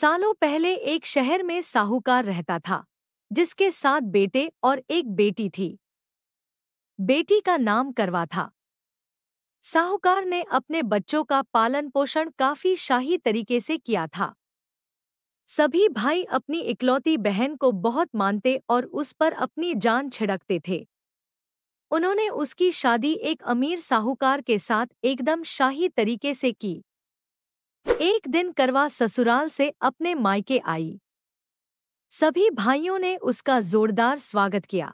सालों पहले एक शहर में साहूकार रहता था जिसके साथ बेटे और एक बेटी थी बेटी का नाम करवा था साहूकार ने अपने बच्चों का पालन पोषण काफी शाही तरीके से किया था सभी भाई अपनी इकलौती बहन को बहुत मानते और उस पर अपनी जान छिड़कते थे उन्होंने उसकी शादी एक अमीर साहूकार के साथ एकदम शाही तरीके से की एक दिन करवा ससुराल से अपने मायके आई सभी भाइयों ने उसका जोरदार स्वागत किया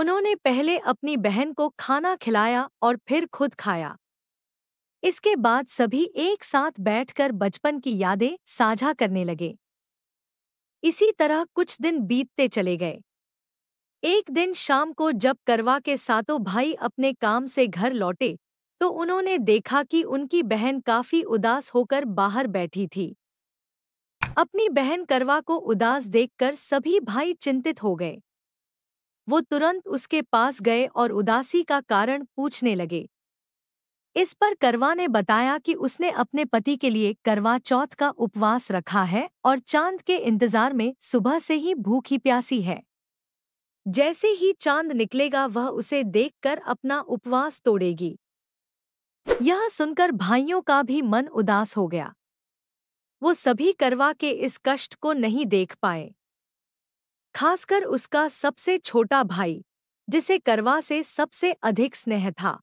उन्होंने पहले अपनी बहन को खाना खिलाया और फिर खुद खाया इसके बाद सभी एक साथ बैठकर बचपन की यादें साझा करने लगे इसी तरह कुछ दिन बीतते चले गए एक दिन शाम को जब करवा के सातों भाई अपने काम से घर लौटे तो उन्होंने देखा कि उनकी बहन काफी उदास होकर बाहर बैठी थी अपनी बहन करवा को उदास देखकर सभी भाई चिंतित हो गए वो तुरंत उसके पास गए और उदासी का कारण पूछने लगे इस पर करवा ने बताया कि उसने अपने पति के लिए करवा चौथ का उपवास रखा है और चांद के इंतजार में सुबह से ही भूखी प्यासी है जैसे ही चांद निकलेगा वह उसे देखकर अपना उपवास तोड़ेगी यह सुनकर भाइयों का भी मन उदास हो गया वो सभी करवा के इस कष्ट को नहीं देख पाए खासकर उसका सबसे छोटा भाई जिसे करवा से सबसे अधिक स्नेह था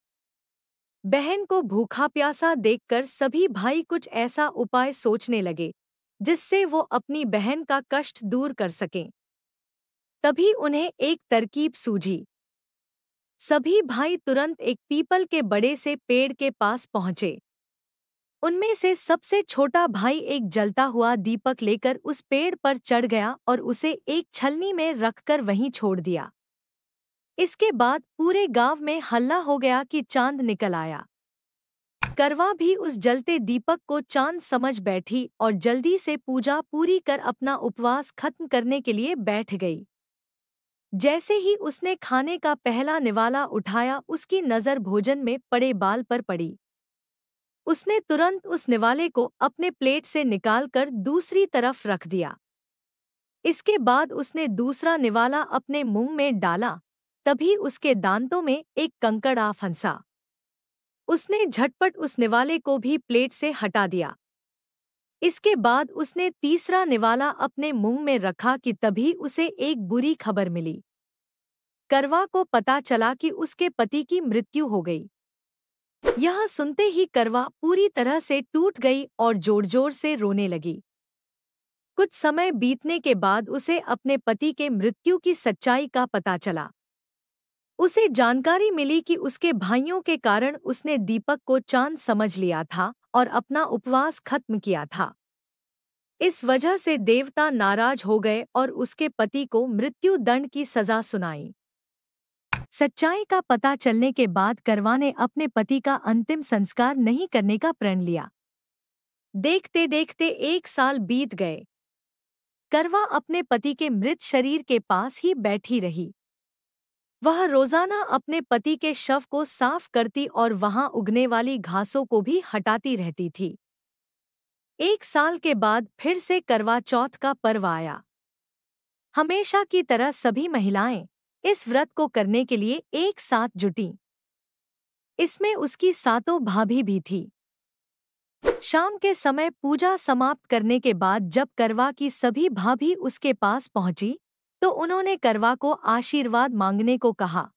बहन को भूखा प्यासा देखकर सभी भाई कुछ ऐसा उपाय सोचने लगे जिससे वो अपनी बहन का कष्ट दूर कर सकें तभी उन्हें एक तरकीब सूझी सभी भाई तुरंत एक पीपल के बड़े से पेड़ के पास पहुंचे उनमें से सबसे छोटा भाई एक जलता हुआ दीपक लेकर उस पेड़ पर चढ़ गया और उसे एक छलनी में रखकर वहीं छोड़ दिया इसके बाद पूरे गांव में हल्ला हो गया कि चांद निकल आया करवा भी उस जलते दीपक को चांद समझ बैठी और जल्दी से पूजा पूरी कर अपना उपवास खत्म करने के लिए बैठ गई जैसे ही उसने खाने का पहला निवाला उठाया उसकी नज़र भोजन में पड़े बाल पर पड़ी उसने तुरंत उस निवाले को अपने प्लेट से निकालकर दूसरी तरफ रख दिया इसके बाद उसने दूसरा निवाला अपने मुंह में डाला तभी उसके दांतों में एक कंकड़ आ फंसा उसने झटपट उस निवाले को भी प्लेट से हटा दिया इसके बाद उसने तीसरा निवाला अपने मुंह में रखा कि तभी उसे एक बुरी खबर मिली करवा को पता चला कि उसके पति की मृत्यु हो गई यह सुनते ही करवा पूरी तरह से टूट गई और जोर जोर से रोने लगी कुछ समय बीतने के बाद उसे अपने पति के मृत्यु की सच्चाई का पता चला उसे जानकारी मिली कि उसके भाइयों के कारण उसने दीपक को चांद समझ लिया था और अपना उपवास खत्म किया था इस वजह से देवता नाराज हो गए और उसके पति को मृत्यु दंड की सजा सुनाई सच्चाई का पता चलने के बाद करवा ने अपने पति का अंतिम संस्कार नहीं करने का प्रण लिया देखते देखते एक साल बीत गए करवा अपने पति के मृत शरीर के पास ही बैठी रही वह रोजाना अपने पति के शव को साफ करती और वहां उगने वाली घासों को भी हटाती रहती थी एक साल के बाद फिर से करवा चौथ का पर्व आया हमेशा की तरह सभी महिलाएं इस व्रत को करने के लिए एक साथ जुटी इसमें उसकी सातों भाभी भी थी शाम के समय पूजा समाप्त करने के बाद जब करवा की सभी भाभी उसके पास पहुंची तो उन्होंने करवा को आशीर्वाद मांगने को कहा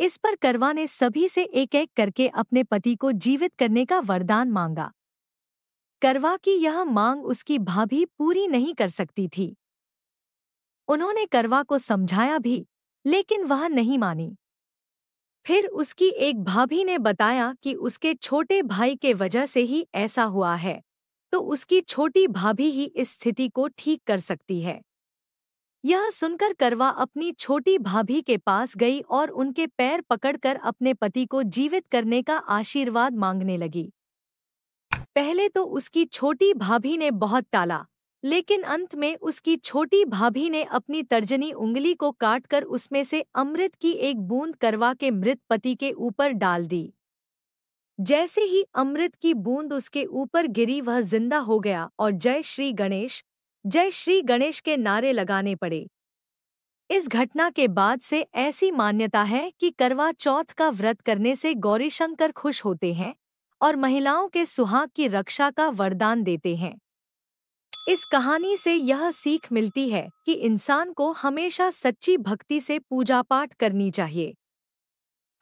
इस पर करवा ने सभी से एक एक करके अपने पति को जीवित करने का वरदान मांगा करवा की यह मांग उसकी भाभी पूरी नहीं कर सकती थी उन्होंने करवा को समझाया भी लेकिन वह नहीं मानी फिर उसकी एक भाभी ने बताया कि उसके छोटे भाई के वजह से ही ऐसा हुआ है तो उसकी छोटी भाभी ही इस स्थिति को ठीक कर सकती है यह सुनकर करवा अपनी छोटी भाभी के पास गई और उनके पैर पकड़कर अपने पति को जीवित करने का आशीर्वाद मांगने लगी पहले तो उसकी छोटी भाभी ने बहुत टाला लेकिन अंत में उसकी छोटी भाभी ने अपनी तर्जनी उंगली को काटकर उसमें से अमृत की एक बूंद करवा के मृत पति के ऊपर डाल दी जैसे ही अमृत की बूंद उसके ऊपर गिरी वह जिंदा हो गया और जय श्री गणेश जय श्री गणेश के नारे लगाने पड़े इस घटना के बाद से ऐसी मान्यता है कि करवा चौथ का व्रत करने से गौरीशंकर खुश होते हैं और महिलाओं के सुहाग की रक्षा का वरदान देते हैं इस कहानी से यह सीख मिलती है कि इंसान को हमेशा सच्ची भक्ति से पूजा पाठ करनी चाहिए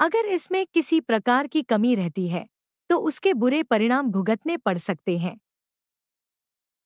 अगर इसमें किसी प्रकार की कमी रहती है तो उसके बुरे परिणाम भुगतने पड़ सकते हैं